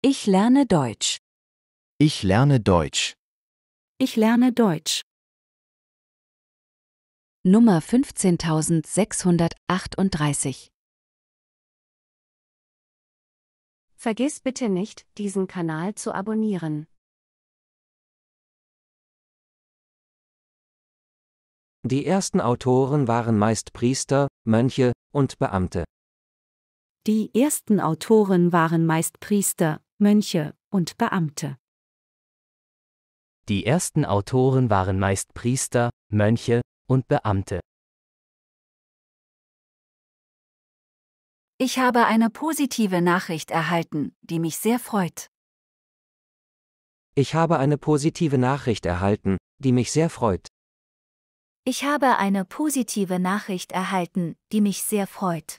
Ich lerne Deutsch. Ich lerne Deutsch. Ich lerne Deutsch. Nummer 15638 Vergiss bitte nicht, diesen Kanal zu abonnieren. Die ersten Autoren waren meist Priester, Mönche und Beamte. Die ersten Autoren waren meist Priester, Mönche und Beamte. Die ersten Autoren waren meist Priester, Mönche und Beamte. Ich habe eine positive Nachricht erhalten, die mich sehr freut. Ich habe eine positive Nachricht erhalten, die mich sehr freut. Ich habe eine positive Nachricht erhalten, die mich sehr freut.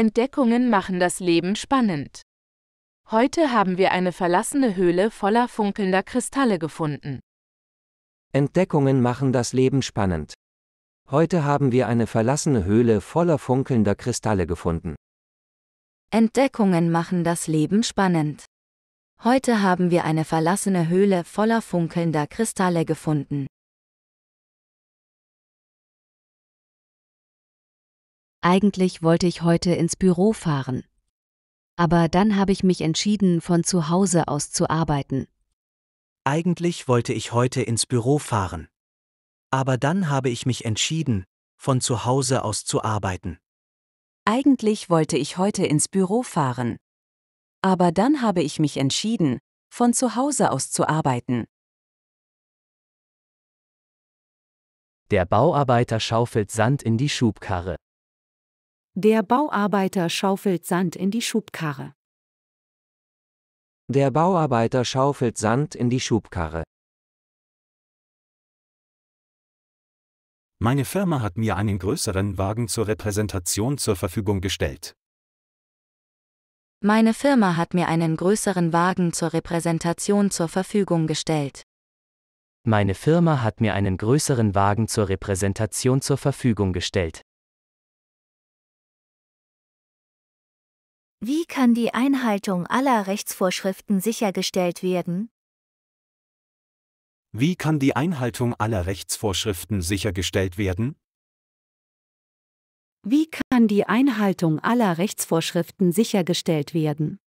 Entdeckungen machen das Leben spannend. Heute haben wir eine verlassene Höhle voller funkelnder Kristalle gefunden. Entdeckungen machen das Leben spannend. Heute haben wir eine verlassene Höhle voller funkelnder Kristalle gefunden. Entdeckungen machen das Leben spannend. Heute haben wir eine verlassene Höhle voller funkelnder Kristalle gefunden. Eigentlich wollte ich heute ins Büro fahren. Aber dann habe ich mich entschieden, von zu Hause aus zu arbeiten. Eigentlich wollte ich heute ins Büro fahren. Aber dann habe ich mich entschieden, von zu Hause aus zu arbeiten. Eigentlich wollte ich heute ins Büro fahren. Aber dann habe ich mich entschieden, von zu Hause aus zu arbeiten. Der Bauarbeiter schaufelt Sand in die Schubkarre. Der Bauarbeiter schaufelt Sand in die Schubkarre. Der Bauarbeiter schaufelt Sand in die Schubkarre. Meine Firma hat mir einen größeren Wagen zur Repräsentation zur Verfügung gestellt. Meine Firma hat mir einen größeren Wagen zur Repräsentation zur Verfügung gestellt. Meine Firma hat mir einen größeren Wagen zur Repräsentation zur Verfügung gestellt. Wie kann die Einhaltung aller Rechtsvorschriften sichergestellt werden? Wie kann die Einhaltung aller Rechtsvorschriften sichergestellt werden? Wie kann die Einhaltung aller Rechtsvorschriften sichergestellt werden?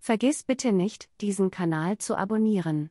Vergiss bitte nicht, diesen Kanal zu abonnieren.